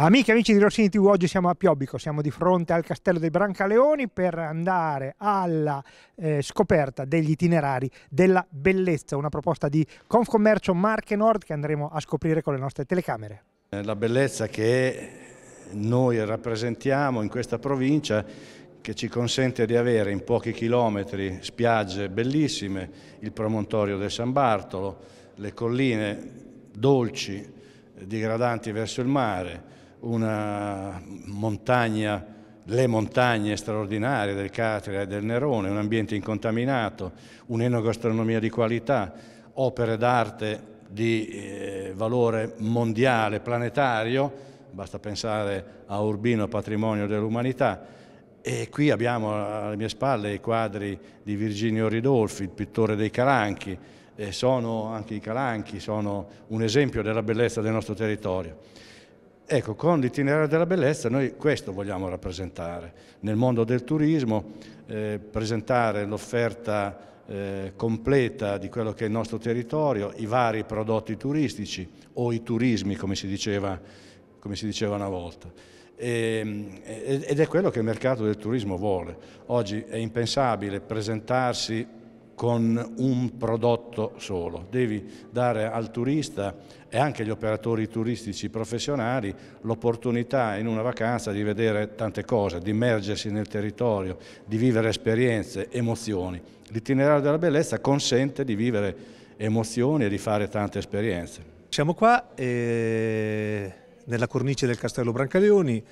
Amici e amici di Rossini TV, oggi siamo a Piobbico, siamo di fronte al castello dei Brancaleoni per andare alla eh, scoperta degli itinerari della bellezza, una proposta di Confcommercio Marche Nord che andremo a scoprire con le nostre telecamere. Eh, la bellezza che noi rappresentiamo in questa provincia che ci consente di avere in pochi chilometri spiagge bellissime, il promontorio del San Bartolo, le colline dolci, eh, digradanti verso il mare, una montagna, le montagne straordinarie del Catria e del Nerone, un ambiente incontaminato, un'enogastronomia di qualità, opere d'arte di eh, valore mondiale, planetario, basta pensare a Urbino Patrimonio dell'Umanità. E qui abbiamo alle mie spalle i quadri di Virginio Ridolfi, il pittore dei Calanchi, e sono, anche i Calanchi sono un esempio della bellezza del nostro territorio. Ecco, con l'itinerario della bellezza noi questo vogliamo rappresentare. Nel mondo del turismo eh, presentare l'offerta eh, completa di quello che è il nostro territorio, i vari prodotti turistici o i turismi come si diceva, come si diceva una volta. Ehm, e, ed è quello che il mercato del turismo vuole. Oggi è impensabile presentarsi con un prodotto solo. Devi dare al turista e anche agli operatori turistici professionali l'opportunità in una vacanza di vedere tante cose, di immergersi nel territorio, di vivere esperienze, emozioni. L'itinerario della bellezza consente di vivere emozioni e di fare tante esperienze. Siamo qua eh, nella cornice del Castello Brancaleoni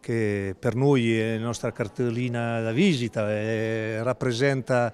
che per noi è la nostra cartellina da visita, eh, rappresenta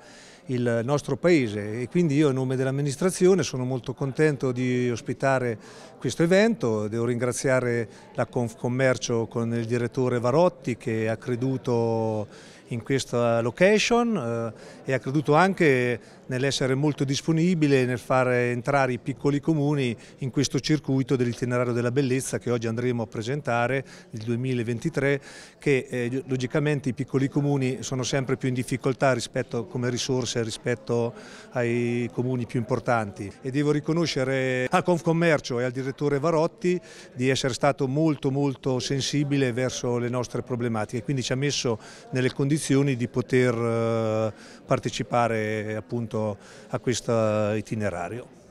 il nostro paese e quindi io a nome dell'amministrazione sono molto contento di ospitare questo evento, devo ringraziare la Confcommercio con il direttore Varotti che ha creduto in questa location eh, e ha creduto anche nell'essere molto disponibile nel fare entrare i piccoli comuni in questo circuito dell'itinerario della bellezza che oggi andremo a presentare il 2023 che eh, logicamente i piccoli comuni sono sempre più in difficoltà rispetto, come risorse rispetto ai comuni più importanti e devo riconoscere a Confcommercio e al direttore Varotti di essere stato molto molto sensibile verso le nostre problematiche quindi ci ha messo nelle condizioni condizioni di poter eh, partecipare appunto a questo itinerario.